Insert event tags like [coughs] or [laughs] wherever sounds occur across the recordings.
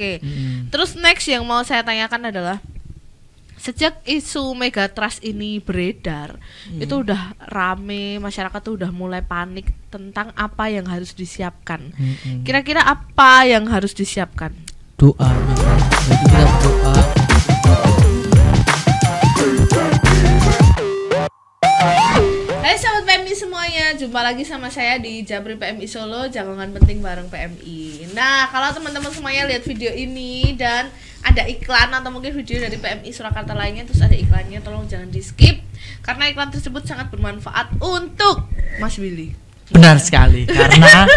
Oke. Hmm. Terus next yang mau saya tanyakan adalah sejak isu mega trust ini beredar hmm. itu udah rame masyarakat tuh udah mulai panik tentang apa yang harus disiapkan kira-kira hmm. apa yang harus disiapkan doa kita doa Hai sahabat PMI semuanya, jumpa lagi sama saya di Jabri PMI Solo, Jangan penting bareng PMI. Nah, kalau teman-teman semuanya lihat video ini dan ada iklan atau mungkin video dari PMI Surakarta lainnya terus ada iklannya, tolong jangan di skip karena iklan tersebut sangat bermanfaat untuk Mas Billy. Benar ya. sekali karena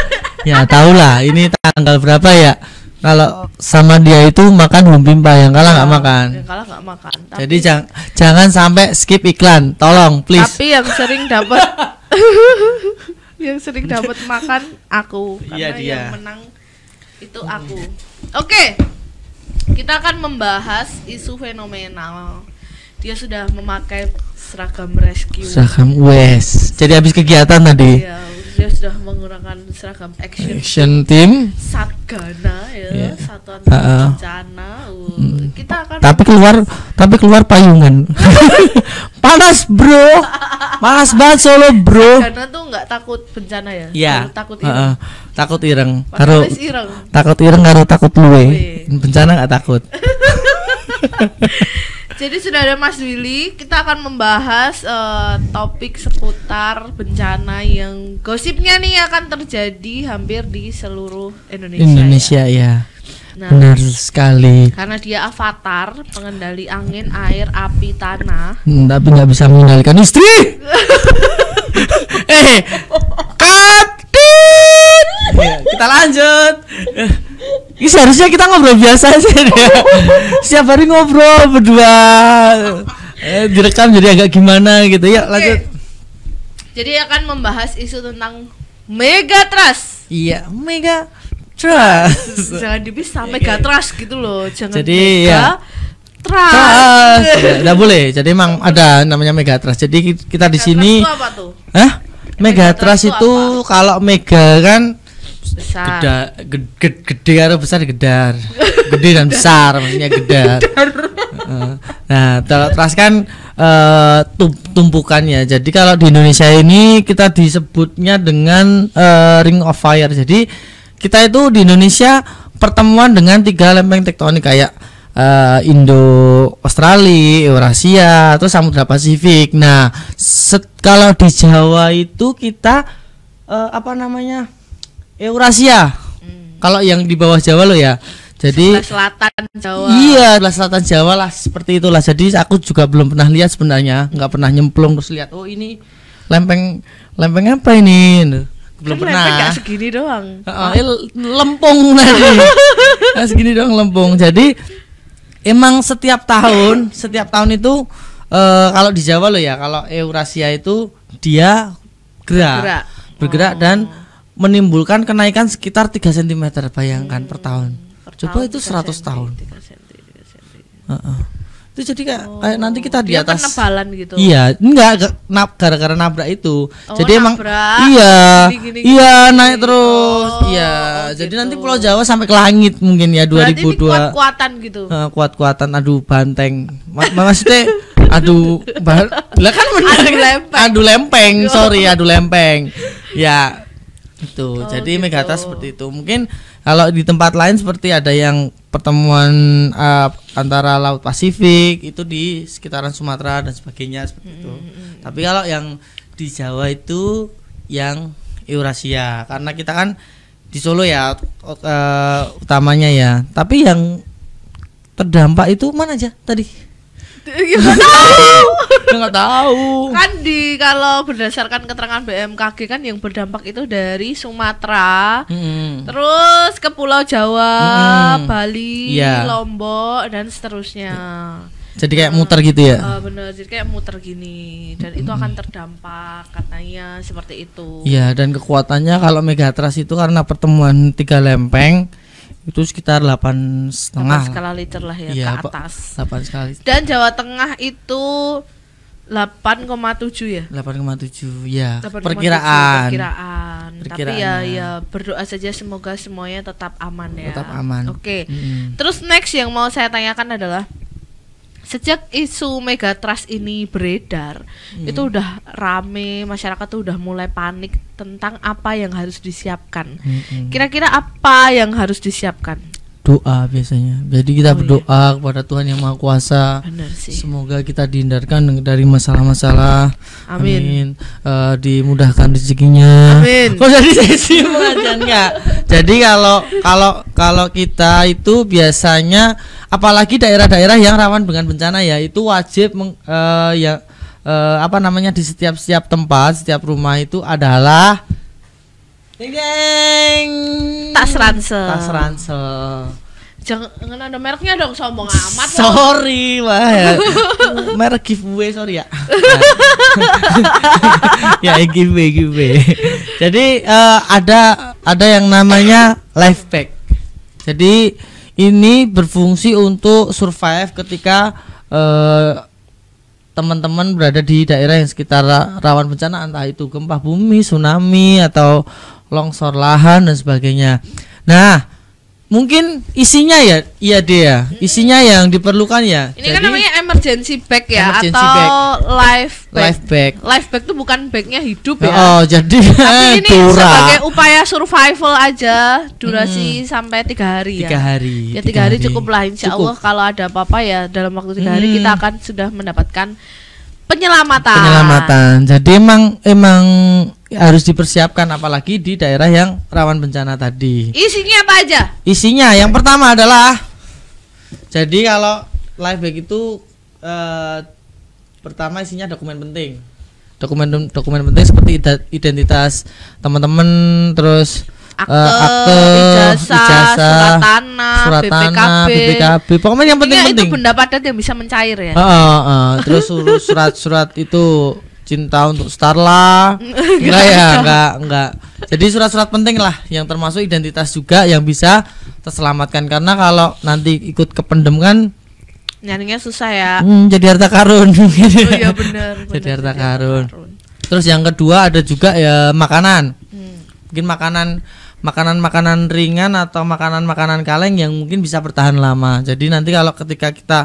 ya tahulah ini tanggal berapa ya? kalau sama dia itu makan home pimpa yang kalah nggak iya, makan. kalah nggak makan. Tapi Jadi jangan jangan sampai skip iklan, tolong please. Tapi yang sering dapat [laughs] yang sering dapat makan aku iya, karena iya, dia. yang menang itu aku. Oke. Okay. Kita akan membahas isu fenomenal. Dia sudah memakai seragam rescue. Seragam wes. Jadi habis kegiatan tadi. Iya, dia sudah menggunakan seragam action, action team satgana ya yeah. satuan uh, bencana uh, hmm. kita akan tapi keluar tapi keluar payungan [laughs] panas bro panas banget solo bro karena tuh nggak takut bencana ya yeah. takut Uh, uh, takut ireng karo takut ireng karo takut luwe bencana nggak takut [laughs] [laughs] Jadi sudah ada Mas Willy, kita akan membahas uh, topik seputar bencana yang gosipnya nih akan terjadi hampir di seluruh Indonesia. Indonesia ya. ya. Nah, Benar sekali. Karena dia avatar, pengendali angin, air, api, tanah. Hmm, tapi nggak bisa mengendalikan istri. [laughs] eh, Ini seharusnya kita ngobrol biasa aja ya. [laughs] Setiap hari ngobrol berdua. Eh, direkam jadi agak gimana gitu ya. Lanjut. Jadi akan membahas isu tentang mega trust. Iya, mega trust. Jangan sampai mega iya. trust gitu loh. Jangan jadi, mega ya. trust. Tidak iya, ya, boleh. Jadi emang ada namanya mega trust. Jadi kita di sini. Hah? Mega, trust itu, itu kalau mega kan besar geda, gede, gede, gede atau besar gedar gede dan besar maksudnya gedar [laughs] nah kalau teras kan uh, tumpukannya jadi kalau di Indonesia ini kita disebutnya dengan uh, ring of fire jadi kita itu di Indonesia pertemuan dengan tiga lempeng tektonik kayak uh, Indo Australia Eurasia terus Samudra Pasifik nah set, kalau di Jawa itu kita uh, apa namanya Eurasia. Hmm. Kalau yang di bawah Jawa lo ya. Jadi selatan Jawa. Iya, sebelah selatan Jawa lah seperti itulah. Jadi aku juga belum pernah lihat sebenarnya, nggak pernah nyemplung terus lihat oh ini lempeng lempeng apa ini? Gitu. Belum kan pernah. Lempeng segini doang. Uh, oh. lempung nanti. [laughs] nah, segini doang lempung. Jadi emang setiap tahun, setiap tahun itu uh, kalau di Jawa lo ya, kalau Eurasia itu dia gerak. Bergerak, bergerak oh. dan menimbulkan kenaikan sekitar 3 cm bayangkan hmm. per tahun. Per Coba tahun itu 100 cm, tahun. 3 cm, 3 cm. Uh -uh. Itu jadi kayak, oh. kayak nanti kita di atas penebalan gitu. Iya, enggak gara-gara nabrak itu. Oh, jadi emang nabrak. iya. Gini, gini, iya, gini, naik terus. Oh, iya. Oh, gitu. jadi nanti Pulau Jawa sampai ke langit mungkin ya Berarti 2002. kuat-kuatan gitu. Uh, kuat-kuatan aduh banteng. Maksudnya aduh lah kan bener, adu lempeng. Aduh lempeng, sorry aduh lempeng. Ya, itu. Oh, jadi gitu. Megata seperti itu. Mungkin kalau di tempat lain seperti ada yang pertemuan uh, antara laut Pasifik itu di sekitaran Sumatera dan sebagainya seperti hmm. itu. Hmm, hmm. Tapi kalau yang di Jawa itu yang Eurasia karena kita kan di Solo ya uh, utamanya ya. Tapi yang terdampak itu mana aja tadi? nggak tahu. tahu. Kan di kalau berdasarkan keterangan BMKG kan yang berdampak itu dari Sumatera, hmm. terus ke Pulau Jawa, hmm. Bali, yeah. Lombok dan seterusnya. Jadi kayak muter gitu ya? Uh, bener, jadi kayak muter gini dan itu akan terdampak katanya seperti itu. ya dan kekuatannya kalau Megatras itu karena pertemuan tiga lempeng itu sekitar delapan setengah skala liter lah ya, ya ke atas delapan skala liter. dan Jawa Tengah itu 8,7 ya 8,7 ya 8, perkiraan ya perkiraan perkiraan tapi ya ya berdoa saja semoga semuanya tetap aman ya tetap aman oke okay. -hmm. terus next yang mau saya tanyakan adalah sejak isu megatrust ini beredar hmm. itu udah rame masyarakat tuh udah mulai panik tentang apa yang harus disiapkan hmm, hmm. kira-kira hmm. Kira -kira apa yang harus disiapkan doa biasanya. Jadi kita oh, iya. berdoa iya. kepada Tuhan yang Maha Kuasa. Semoga kita dihindarkan dari masalah-masalah. Amin. Amin. Uh, dimudahkan rezekinya. Amin. Kok jadi sesi enggak? Jadi kalau kalau kalau kita itu biasanya apalagi daerah-daerah yang rawan dengan bencana ya itu wajib meng, uh, ya uh, apa namanya di setiap setiap tempat, setiap rumah itu adalah Ding Tas ransel. Tas ransel. Jangan ada mereknya dong sombong amat. Sorry, wah. Ya. [laughs] Merek giveaway sorry ya. [laughs] [laughs] ya giveaway giveaway. Jadi uh, ada ada yang namanya life pack. Jadi ini berfungsi untuk survive ketika eh, teman-teman berada di daerah yang sekitar rawan bencana entah itu gempa bumi, tsunami atau longsor lahan dan sebagainya. Nah, mungkin isinya ya iya dia hmm. isinya yang diperlukan ya ini kan Jadi, kan namanya emergency bag ya emergency atau bag. life bag. life bag life bag itu bukan bagnya hidup ya oh jadi tapi [laughs] ini Dura. sebagai upaya survival aja durasi hmm. sampai tiga hari tiga ya hari ya tiga, tiga hari, hari cukup lah insya cukup. Allah kalau ada apa-apa ya dalam waktu tiga hmm. hari kita hmm. akan sudah mendapatkan penyelamatan penyelamatan jadi emang emang Ya. harus dipersiapkan apalagi di daerah yang rawan bencana tadi. Isinya apa aja? Isinya yang pertama adalah jadi kalau live bag itu eh, pertama isinya dokumen penting. Dokumen dokumen penting seperti identitas teman-teman terus eh, akte, uh, akte ijazah, ijazah, surat tanah, surat BPKB. tanah, BPKB. Pokoknya yang penting-penting. Iya, itu benda yang bisa mencair ya. Uh, uh, uh. Terus surat-surat itu cinta untuk Starla enggak ya enggak [laughs] enggak jadi surat-surat penting lah yang termasuk identitas juga yang bisa terselamatkan karena kalau nanti ikut kependem kan nyarinya susah ya hmm, jadi harta karun oh, iya [laughs] bener, bener, jadi harta jadi karun. karun terus yang kedua ada juga ya makanan hmm. mungkin makanan makanan makanan ringan atau makanan makanan kaleng yang mungkin bisa bertahan lama jadi nanti kalau ketika kita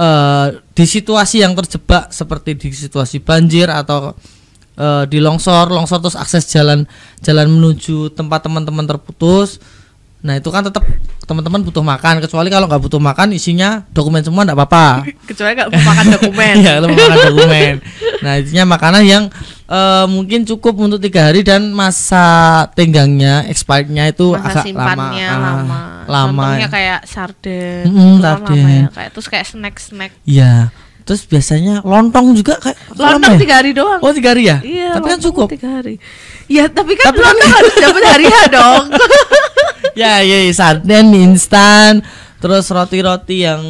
uh, di situasi yang terjebak seperti di situasi banjir atau uh, di longsor, longsor terus akses jalan jalan menuju tempat teman-teman terputus, Nah itu kan tetap teman-teman butuh makan kecuali kalau nggak butuh makan isinya dokumen semua nggak apa-apa. [laughs] kecuali nggak makan dokumen. Iya kalau makan dokumen. Nah isinya makanan yang uh, mungkin cukup untuk tiga hari dan masa tenggangnya expirednya itu masa agak lama. Uh, lama. Contohnya kayak sarden. Mm -hmm, sarden. Lama ya, kayak terus kayak snack-snack. Iya. -snack. Terus biasanya lontong juga kayak lontong tiga hari doang. Oh tiga hari ya? Iya. Tapi kan cukup. Tiga hari. Ya tapi kan tapi kan lontong kan... harus dapat hari ya dong. [laughs] Ya, ya ya sarden instan terus roti roti yang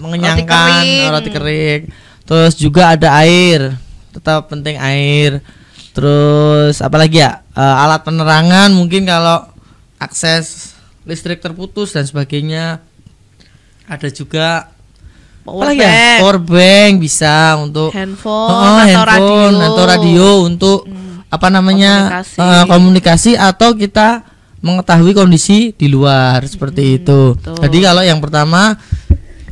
mengenyangkan roti kering. roti kering terus juga ada air tetap penting air terus apalagi ya uh, alat penerangan mungkin kalau akses listrik terputus dan sebagainya ada juga power ya, bank. ya power bank bisa untuk handphone, oh, atau, handphone radio. atau radio untuk hmm, apa namanya komunikasi. Uh, komunikasi atau kita mengetahui kondisi di luar hmm, seperti hmm, itu. Betul. Jadi kalau yang pertama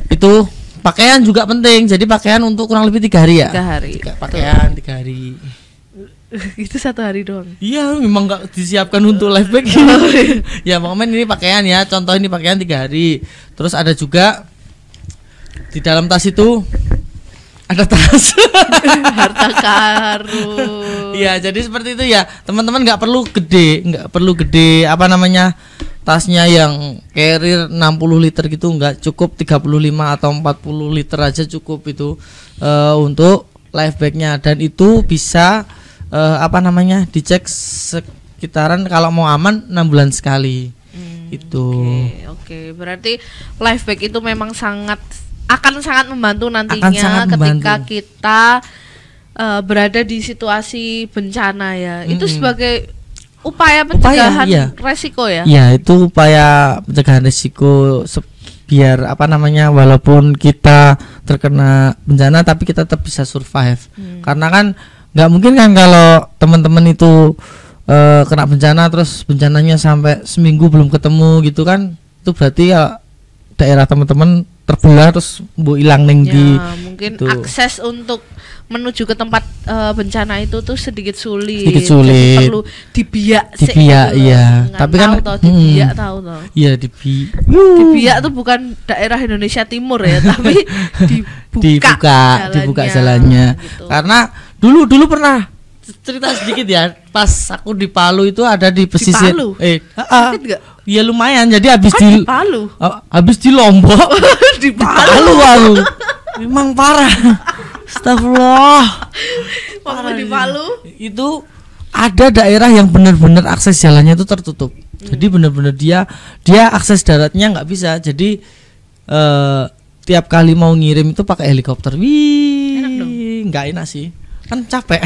itu pakaian juga penting. Jadi pakaian untuk kurang lebih tiga hari ya. Tiga hari. Tiga pakaian betul. tiga hari. [laughs] itu satu hari doang. Iya, memang nggak disiapkan untuk live back. [laughs] Oh, iya. [laughs] ya, momen ini pakaian ya. Contoh ini pakaian tiga hari. Terus ada juga di dalam tas itu ada tas [laughs] harta karun ya jadi seperti itu ya teman-teman nggak perlu gede nggak perlu gede apa namanya tasnya yang carrier 60 liter gitu nggak cukup 35 atau 40 liter aja cukup itu uh, untuk life bagnya dan itu bisa uh, apa namanya dicek sekitaran kalau mau aman enam bulan sekali hmm, itu oke okay, okay. berarti life bag itu memang sangat akan sangat membantu nantinya sangat ketika kita uh, berada di situasi bencana ya. Mm -hmm. Itu sebagai upaya pencegahan upaya, iya. resiko ya. Iya, itu upaya pencegahan resiko biar apa namanya walaupun kita terkena bencana tapi kita tetap bisa survive. Hmm. Karena kan nggak mungkin kan kalau teman-teman itu uh, kena bencana terus bencananya sampai seminggu belum ketemu gitu kan. Itu berarti ya daerah teman-teman terbelah terus bu hilang neng ya, di mungkin itu. akses untuk menuju ke tempat uh, bencana itu tuh sedikit sulit sedikit sulit Jadi perlu dibiak dibiak sih, gitu iya tapi kan tahu hmm, dibiak tahu toh iya dibi dibiak tuh [laughs] bukan daerah Indonesia Timur ya tapi [laughs] dibuka dibuka jalannya, dibuka jalannya. Gitu. karena dulu dulu pernah cerita sedikit ya. Pas aku di Palu itu ada di pesisir. Di Eh, sakit gak? Ya lumayan. Jadi habis kan di, di Palu. Oh, habis di Lombok. [laughs] di Palu. Palu Memang parah. Astagfirullah. Waktu di Palu itu ada daerah yang benar-benar akses jalannya itu tertutup. Hmm. Jadi benar-benar dia dia akses daratnya nggak bisa. Jadi eh, tiap kali mau ngirim itu pakai helikopter. Wih, nggak enak sih kan capek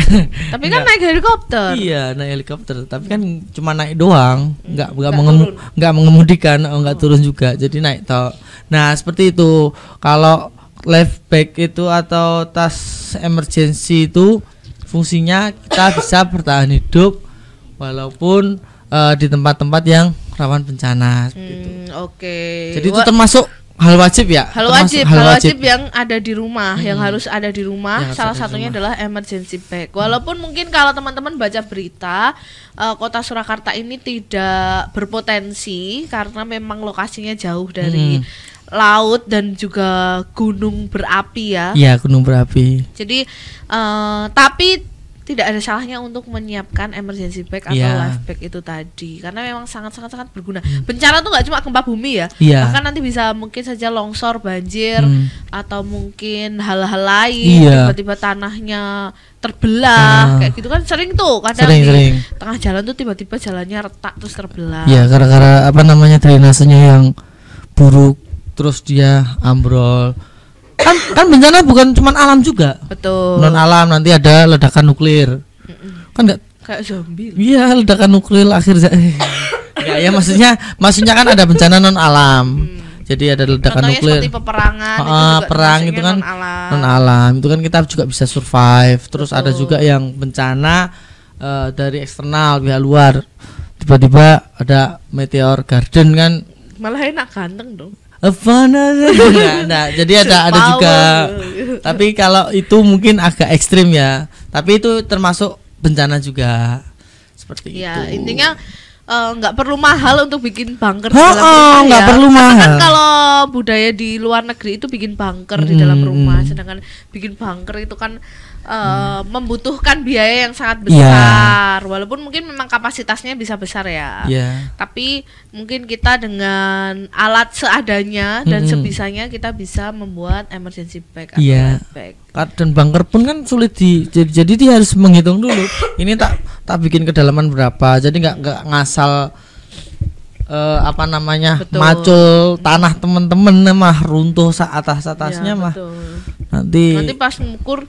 tapi kan iya. naik helikopter iya naik helikopter tapi kan cuma naik doang hmm. nggak nggak mengem, nggak mengemudikan oh, nggak oh. turun juga jadi naik tol nah seperti itu kalau life bag itu atau tas emergency itu fungsinya kita [coughs] bisa bertahan hidup walaupun uh, di tempat-tempat yang rawan bencana hmm, Oke. Okay. Jadi itu termasuk hal wajib ya hal wajib hal, wajib. Ya? yang ada di rumah hmm. yang harus ada di rumah ya, salah satunya rumah. adalah emergency bag walaupun hmm. mungkin kalau teman-teman baca berita uh, kota Surakarta ini tidak berpotensi karena memang lokasinya jauh dari hmm. laut dan juga gunung berapi ya iya gunung berapi jadi uh, tapi tidak ada salahnya untuk menyiapkan emergency pack atau yeah. life pack itu tadi karena memang sangat sangat sangat berguna. Hmm. Bencana tuh nggak cuma gempa bumi ya, yeah. bahkan nanti bisa mungkin saja longsor, banjir hmm. atau mungkin hal-hal lain tiba tiba-tiba tanahnya terbelah uh, kayak gitu kan sering tuh kadang sering, di sering. tengah jalan tuh tiba-tiba jalannya retak terus terbelah. ya yeah, karena gara apa namanya drainasenya yang buruk terus dia ambrol kan kan bencana bukan cuma alam juga betul non alam nanti ada ledakan nuklir kan enggak kayak zombie iya ledakan nuklir akhir eh. ya, ya maksudnya maksudnya kan ada bencana non alam hmm. Jadi ada ledakan Contohnya nuklir. Seperti peperangan, Uh, itu ah, perang itu kan non alam. non alam. Itu kan kita juga bisa survive. Terus Betul. ada juga yang bencana uh, dari eksternal pihak luar. Tiba-tiba ada meteor garden kan. Malah enak ganteng dong apa nah, [laughs] nah jadi ada ada juga tapi kalau itu mungkin agak ekstrim ya tapi itu termasuk bencana juga seperti ya, itu intinya eh, nggak uh, perlu mahal untuk bikin bunker oh, dalam rumah oh, ya. perlu mahal. kan kalau budaya di luar negeri itu bikin bunker hmm. di dalam rumah, sedangkan bikin bunker itu kan uh, hmm. membutuhkan biaya yang sangat iya. besar. Yeah. Walaupun mungkin memang kapasitasnya bisa besar ya. Yeah. Tapi mungkin kita dengan alat seadanya dan hmm. sebisanya kita bisa membuat emergency bag atau yeah. Iya. bag. Dan bunker pun kan sulit di jadi, jadi dia harus menghitung dulu. Ini tak tak bikin kedalaman berapa. Jadi nggak nggak ngasal uh, apa namanya betul. macul tanah temen-temen mah runtuh saat atas atasnya ya, mah betul. nanti nanti pas mengukur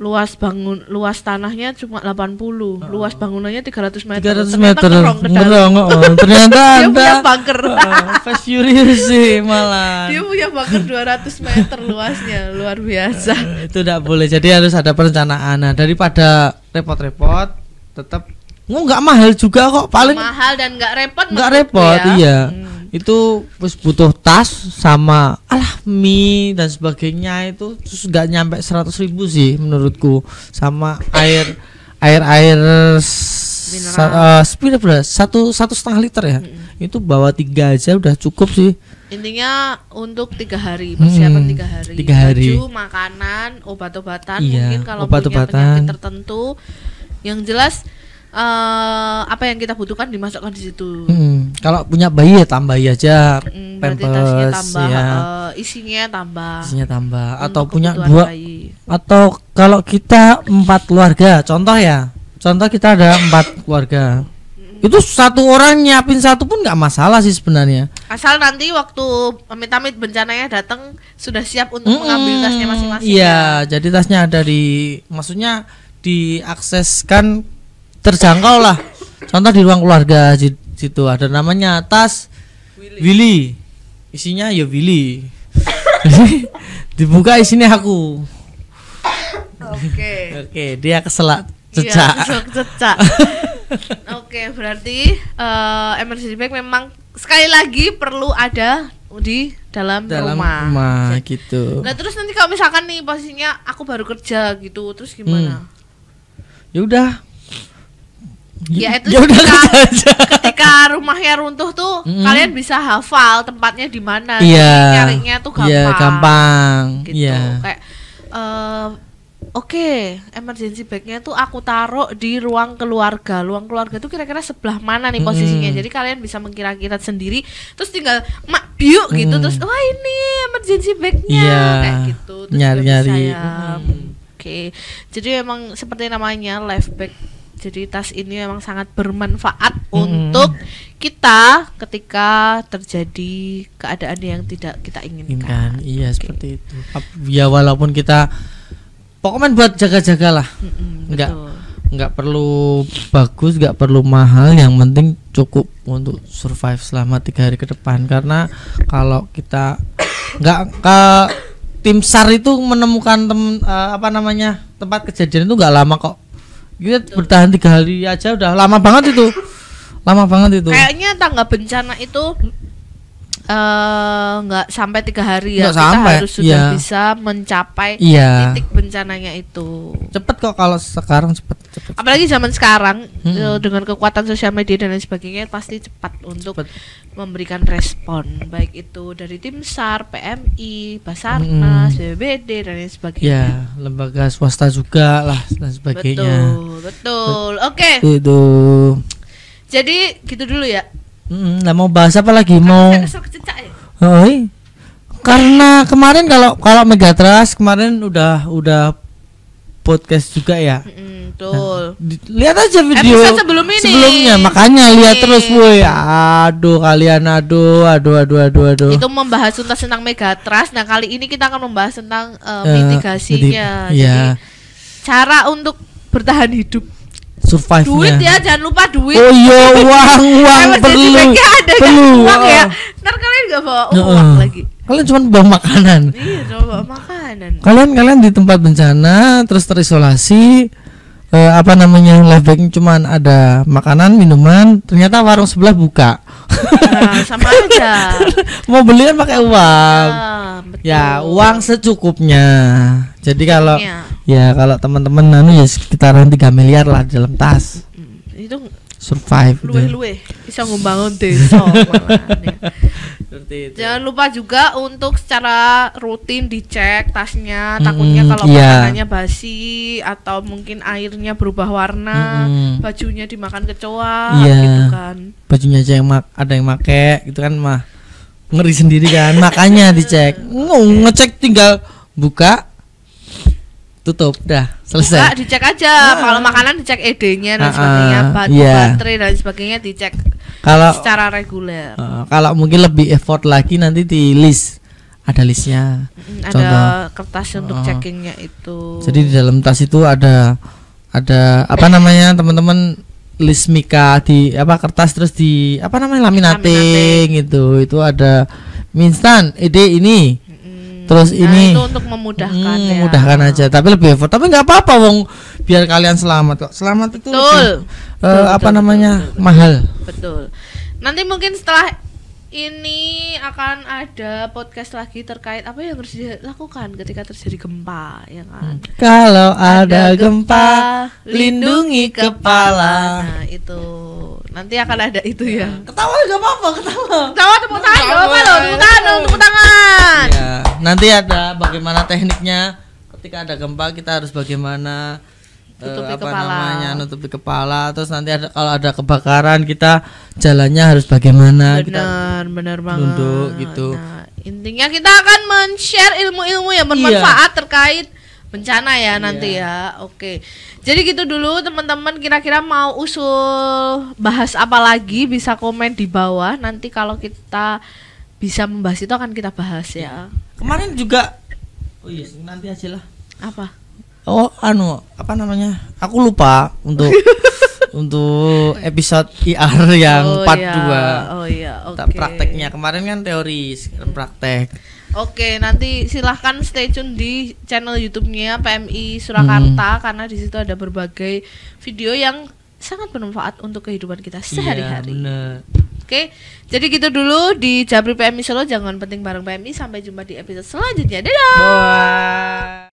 luas bangun luas tanahnya cuma 80 oh. luas bangunannya 300 meter 300 meter ngerong oh, oh. ternyata [laughs] dia anda punya bunker [laughs] oh, oh, fast furious sih malah dia punya bunker 200 meter luasnya luar biasa uh, [laughs] itu tidak boleh jadi harus ada perencanaan nah daripada repot-repot tetap nggak mahal juga kok paling mahal dan nggak repot nggak repot ya. iya hmm itu terus butuh tas sama alah mie dan sebagainya itu terus nggak nyampe seratus ribu sih menurutku sama air air air sa, uh, satu satu setengah liter ya hmm. itu bawa tiga aja udah cukup sih intinya untuk tiga hari persiapan hmm, tiga hari tiga hari baju makanan obat-obatan iya, mungkin kalau obat -obatan. punya penyakit tertentu yang jelas Eh, apa yang kita butuhkan dimasukkan di situ. Hmm, kalau punya bayi ya tambah tambahi aja hmm, pampers tambah, ya. Uh, isinya tambah. Isinya tambah hmm, atau punya dua bayi. atau kalau kita empat keluarga, contoh ya. Contoh kita ada empat keluarga. Hmm. Itu satu orang nyiapin satu pun nggak masalah sih sebenarnya. Asal nanti waktu amit-amit bencananya datang sudah siap untuk hmm, mengambil tasnya masing-masing. Iya, ya. jadi tasnya ada di maksudnya diakseskan terjangkau lah contoh di ruang keluarga situ ada namanya tas Willy, Willy. isinya ya Willy dibuka isinya aku oke okay. oke okay, dia keselak iya, cecak iya, [laughs] oke okay, berarti uh, emergency bag memang sekali lagi perlu ada di dalam, dalam rumah. rumah gitu. Nah terus nanti kalau misalkan nih posisinya aku baru kerja gitu, terus gimana? Hmm. Ya udah Ya, ya itu ya ketika, udah [laughs] ketika rumahnya runtuh tuh mm. kalian bisa hafal tempatnya di mana. Iya. Yeah. Nyarinya tuh iya, gampang. Iya, yeah, gampang. Gitu. Yeah. Kayak uh, Oke, okay, emergency bagnya tuh aku taruh di ruang keluarga. Ruang keluarga tuh kira-kira sebelah mana nih posisinya. Mm. Jadi kalian bisa mengkira-kira sendiri. Terus tinggal mak biuk mm. gitu. Terus wah ini emergency bagnya yeah. kayak gitu. Terus nyari-nyari. Nyari. Hmm. Oke, okay. jadi emang seperti namanya life bag jadi tas ini memang sangat bermanfaat hmm. untuk kita ketika terjadi keadaan yang tidak kita inginkan. Inkan, iya okay. seperti itu. Ya walaupun kita pokoknya buat jaga-jagalah. Mm nggak enggak perlu bagus, nggak perlu mahal, yang penting cukup untuk survive selama tiga hari ke depan karena kalau kita [coughs] nggak ke tim SAR itu menemukan tem, uh, apa namanya tempat kejadian itu nggak lama kok Iya bertahan tiga hari aja udah lama banget itu. Lama banget itu. Kayaknya tangga bencana itu Eh, nggak uh, sampai tiga hari ya kita sampai. harus sudah ya. bisa mencapai ya. titik bencananya itu cepet kok kalau sekarang cepet, cepet. apalagi zaman sekarang hmm. Eh, dengan kekuatan sosial media dan lain sebagainya pasti cepat untuk cepet. memberikan respon baik itu dari tim sar PMI Basarnas hmm. BBD dan lain sebagainya ya lembaga swasta juga lah dan sebagainya betul betul oke okay. jadi gitu dulu ya nggak mau bahas apa lagi? Mau Oh, karena kemarin kalau kalau Megatras kemarin udah udah podcast juga ya. Mm, betul. Nah, lihat aja video Episode sebelum ini. sebelumnya makanya iya. lihat terus woi. Aduh kalian aduh aduh aduh aduh aduh. Itu membahas tuntas tentang Megatras. Nah, kali ini kita akan membahas tentang uh, mitigasinya. Uh, Jadi, cara untuk bertahan hidup survive duit ya jangan lupa duit oh iya uang uang perlu ada perlu kan uang ya oh. ntar kalian gak bawa uang uh lagi kalian cuma bawa makanan iya cuma bawa makanan kalian kalian di tempat bencana terus terisolasi eh, apa namanya live backnya cuman ada makanan minuman ternyata warung sebelah buka nah, sama aja [laughs] mau beli pakai uang ah, ya, ya uang secukupnya jadi kalau ya, ya kalau teman-teman nanti ya sekitaran 3 miliar lah dalam tas itu survive luwe-luwe bisa ngembangun desa [laughs] itu. Jangan lupa juga untuk secara rutin dicek tasnya, takutnya kalau yeah. makanannya basi atau mungkin airnya berubah warna, mm. bajunya dimakan kecoa yeah. gitu kan. Bajunya aja yang mak ada yang make gitu kan mah ngeri sendiri kan. Makanya dicek. Ngecek tinggal buka tutup dah selesai Buka, dicek aja nah. kalau makanan dicek ED-nya dan uh, sebagainya apa yeah. Iya. baterai dan sebagainya dicek kalau secara reguler uh, kalau mungkin lebih effort lagi nanti di list ada listnya ada contoh, kertas untuk uh, checkingnya itu jadi di dalam tas itu ada ada apa namanya teman-teman list mika di apa kertas terus di apa namanya laminating, laminating. gitu itu ada minstan ide ini terus nah, ini itu untuk memudahkan hmm, ya. memudahkan aja tapi lebih effort tapi nggak apa-apa wong biar kalian selamat kok selamat itu betul. Lebih, betul, uh, betul apa betul, namanya betul, betul, mahal betul nanti mungkin setelah ini akan ada podcast lagi terkait apa yang harus dilakukan ketika terjadi gempa ya kan hmm. kalau ada, ada gempa, gempa lindungi kepala. kepala nah itu Nanti akan ada itu ya. Iya. Ketawa juga apa-apa, ketawa. Ketawa tepuk tangan, gak apa-apa loh, tepuk tangan, tepuk tangan. Iya. Nanti ada bagaimana tekniknya ketika ada gempa kita harus bagaimana eh, tutupi apa kepala. namanya nutupi kepala terus nanti ada kalau ada kebakaran kita jalannya harus bagaimana benar kita benar banget tunduk gitu nah, intinya kita akan men-share ilmu-ilmu yang bermanfaat iya. terkait bencana ya iya. nanti ya. Oke. Jadi gitu dulu teman-teman kira-kira mau usul bahas apa lagi bisa komen di bawah. Nanti kalau kita bisa membahas itu akan kita bahas ya. Kemarin juga Oh iya, nanti aja lah. Apa? Oh, anu, apa namanya? Aku lupa untuk [laughs] untuk eh. episode IR yang oh, part iya. Oh iya, oke. Okay. Prakteknya kemarin kan teori, sekarang praktek. Oke, nanti silahkan stay tune di channel YouTube-nya PMI Surakarta hmm. karena di situ ada berbagai video yang sangat bermanfaat untuk kehidupan kita iya, sehari-hari. Iya, Oke, jadi gitu dulu di Jabri PMI Solo. Jangan penting bareng PMI. Sampai jumpa di episode selanjutnya. Dadah. Bye.